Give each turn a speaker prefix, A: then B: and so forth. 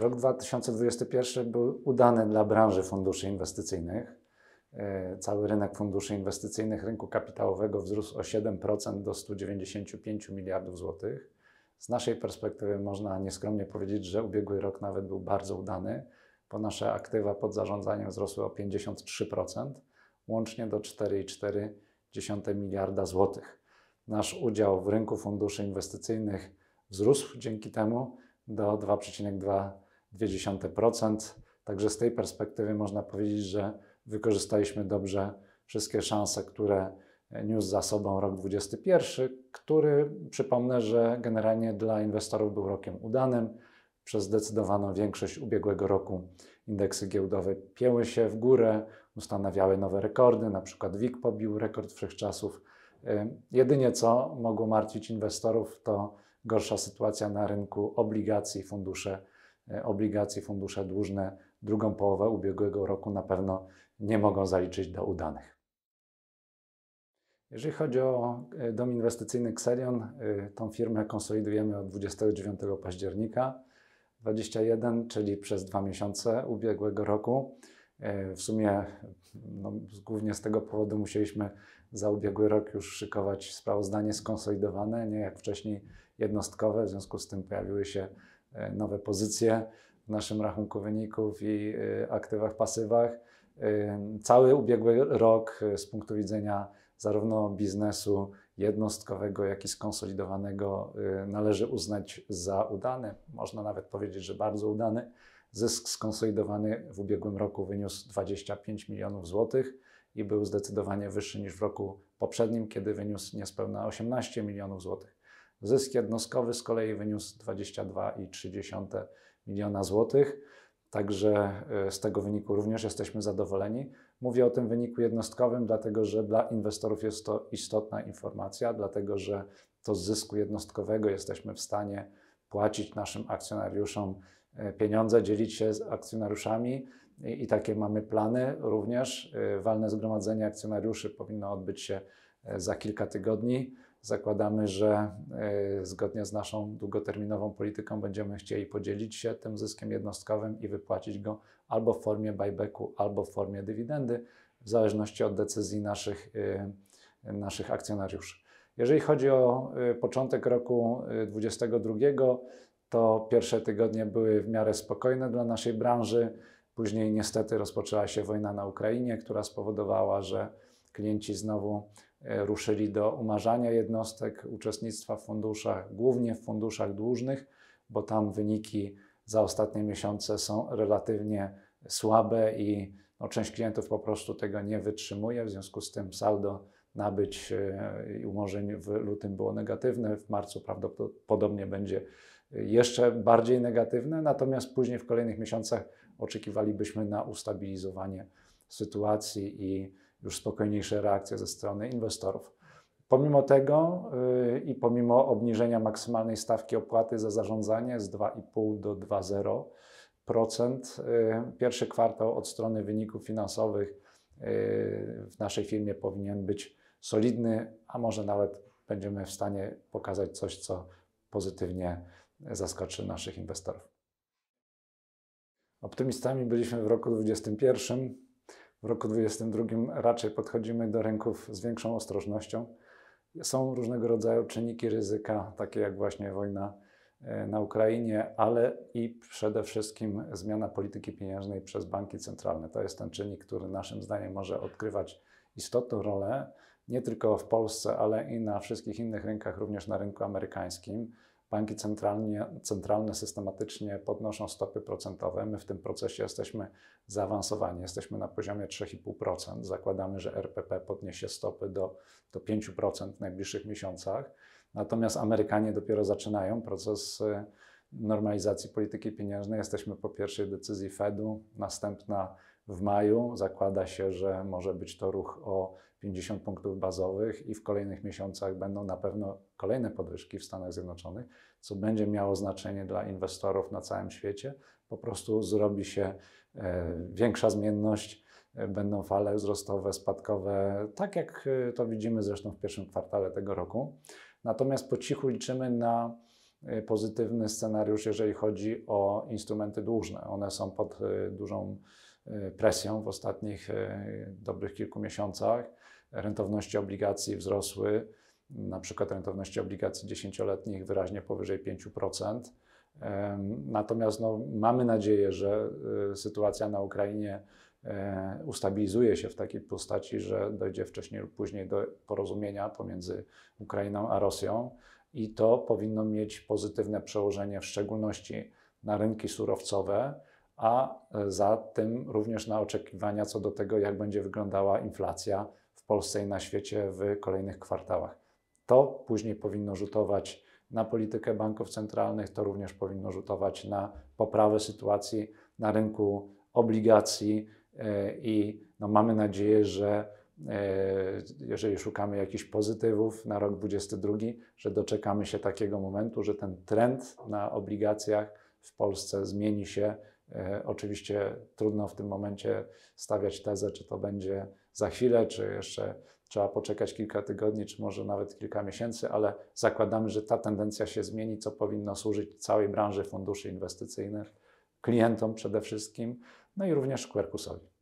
A: Rok 2021 był udany dla branży funduszy inwestycyjnych. E, cały rynek funduszy inwestycyjnych rynku kapitałowego wzrósł o 7% do 195 miliardów złotych. Z naszej perspektywy można nieskromnie powiedzieć, że ubiegły rok nawet był bardzo udany, bo nasze aktywa pod zarządzaniem wzrosły o 53% łącznie do 4,4 miliarda złotych. Nasz udział w rynku funduszy inwestycyjnych wzrósł dzięki temu do 2,2%. Także z tej perspektywy można powiedzieć, że wykorzystaliśmy dobrze wszystkie szanse, które niósł za sobą rok 2021, który przypomnę, że generalnie dla inwestorów był rokiem udanym. Przez zdecydowaną większość ubiegłego roku indeksy giełdowe pięły się w górę, ustanawiały nowe rekordy, na przykład WIG pobił rekord wszechczasów. Jedynie co mogło martwić inwestorów to gorsza sytuacja na rynku obligacji, fundusze, y, obligacje, fundusze dłużne drugą połowę ubiegłego roku na pewno nie mogą zaliczyć do udanych. Jeżeli chodzi o y, dom inwestycyjny Xerion, y, tą firmę konsolidujemy od 29 października 2021, czyli przez dwa miesiące ubiegłego roku. E, w sumie no, głównie z tego powodu musieliśmy za ubiegły rok już szykować sprawozdanie skonsolidowane, nie jak wcześniej jednostkowe. W związku z tym pojawiły się e, nowe pozycje w naszym rachunku wyników i e, aktywach, pasywach. Cały ubiegły rok z punktu widzenia zarówno biznesu jednostkowego, jak i skonsolidowanego należy uznać za udany. Można nawet powiedzieć, że bardzo udany. Zysk skonsolidowany w ubiegłym roku wyniósł 25 milionów złotych i był zdecydowanie wyższy niż w roku poprzednim, kiedy wyniósł niespełna 18 milionów złotych. Zysk jednostkowy z kolei wyniósł 22,3 miliona złotych. Także e, z tego wyniku również jesteśmy zadowoleni. Mówię o tym wyniku jednostkowym, dlatego że dla inwestorów jest to istotna informacja, dlatego że to z zysku jednostkowego jesteśmy w stanie płacić naszym akcjonariuszom E, pieniądze, dzielić się z akcjonariuszami i, i takie mamy plany również. E, walne zgromadzenie akcjonariuszy powinno odbyć się e, za kilka tygodni. Zakładamy, że zgodnie z naszą długoterminową polityką będziemy chcieli podzielić się tym zyskiem jednostkowym i wypłacić go albo w formie buybacku, albo w formie dywidendy, w zależności od decyzji naszych, naszych akcjonariuszy. Jeżeli chodzi o y, początek roku 2022, y, to pierwsze tygodnie były w miarę spokojne dla naszej branży. Później niestety rozpoczęła się wojna na Ukrainie, która spowodowała, że klienci znowu y, ruszyli do umarzania jednostek uczestnictwa w funduszach, głównie w funduszach dłużnych, bo tam wyniki za ostatnie miesiące są relatywnie słabe i no, część klientów po prostu tego nie wytrzymuje, w związku z tym saldo nabyć e, i umorzeń w lutym było negatywne, w marcu prawdopodobnie będzie jeszcze bardziej negatywne, natomiast później w kolejnych miesiącach oczekiwalibyśmy na ustabilizowanie sytuacji i już spokojniejsze reakcje ze strony inwestorów. Pomimo tego e, i pomimo obniżenia maksymalnej stawki opłaty za zarządzanie z 2,5 do 2,0%, e, pierwszy kwartał od strony wyników finansowych w naszej firmie powinien być solidny, a może nawet będziemy w stanie pokazać coś, co pozytywnie zaskoczy naszych inwestorów. Optymistami byliśmy w roku 2021. W roku 2022 raczej podchodzimy do rynków z większą ostrożnością. Są różnego rodzaju czynniki ryzyka, takie jak właśnie wojna e, na Ukrainie, ale i przede wszystkim zmiana polityki pieniężnej przez banki centralne. To jest ten czynnik, który naszym zdaniem może odgrywać istotną rolę nie tylko w Polsce, ale i na wszystkich innych rynkach, również na rynku amerykańskim. Banki centralne systematycznie podnoszą stopy procentowe. My w tym procesie jesteśmy zaawansowani. Jesteśmy na poziomie 3,5%. Zakładamy, że RPP podniesie stopy do, do 5% w najbliższych miesiącach. Natomiast Amerykanie dopiero zaczynają proces e, normalizacji polityki pieniężnej. Jesteśmy po pierwszej decyzji Fedu, następna w maju zakłada się, że może być to ruch o 50 punktów bazowych i w kolejnych miesiącach będą na pewno kolejne podwyżki w Stanach Zjednoczonych, co będzie miało znaczenie dla inwestorów na całym świecie. Po prostu zrobi się e, większa zmienność, e, będą fale wzrostowe, spadkowe, tak jak e, to widzimy zresztą w pierwszym kwartale tego roku. Natomiast po cichu liczymy na pozytywny scenariusz, jeżeli chodzi o instrumenty dłużne. One są pod dużą E, presją w ostatnich e, dobrych kilku miesiącach. Rentowności obligacji wzrosły, na przykład rentowności obligacji dziesięcioletnich wyraźnie powyżej 5%. Natomiast no, mamy nadzieję, że e, sytuacja na Ukrainie ustabilizuje się w takiej postaci, że dojdzie wcześniej lub później do porozumienia pomiędzy Ukrainą a Rosją i to powinno mieć pozytywne przełożenie w szczególności na rynki surowcowe, a e, za tym również na oczekiwania co do tego, jak będzie wyglądała inflacja w Polsce i na świecie w kolejnych kwartałach. To później powinno rzutować na politykę banków centralnych, to również powinno rzutować na poprawę sytuacji na rynku obligacji e, i no mamy nadzieję, że e, jeżeli szukamy jakichś pozytywów na rok 2022, że doczekamy się takiego momentu, że ten trend na obligacjach w Polsce zmieni się E, oczywiście trudno w tym momencie stawiać tezę, czy to będzie za chwilę, czy jeszcze trzeba poczekać kilka tygodni, czy może nawet kilka miesięcy, ale zakładamy, że ta tendencja się zmieni, co powinno służyć całej branży funduszy inwestycyjnych, klientom przede wszystkim, no i również Quercusowi.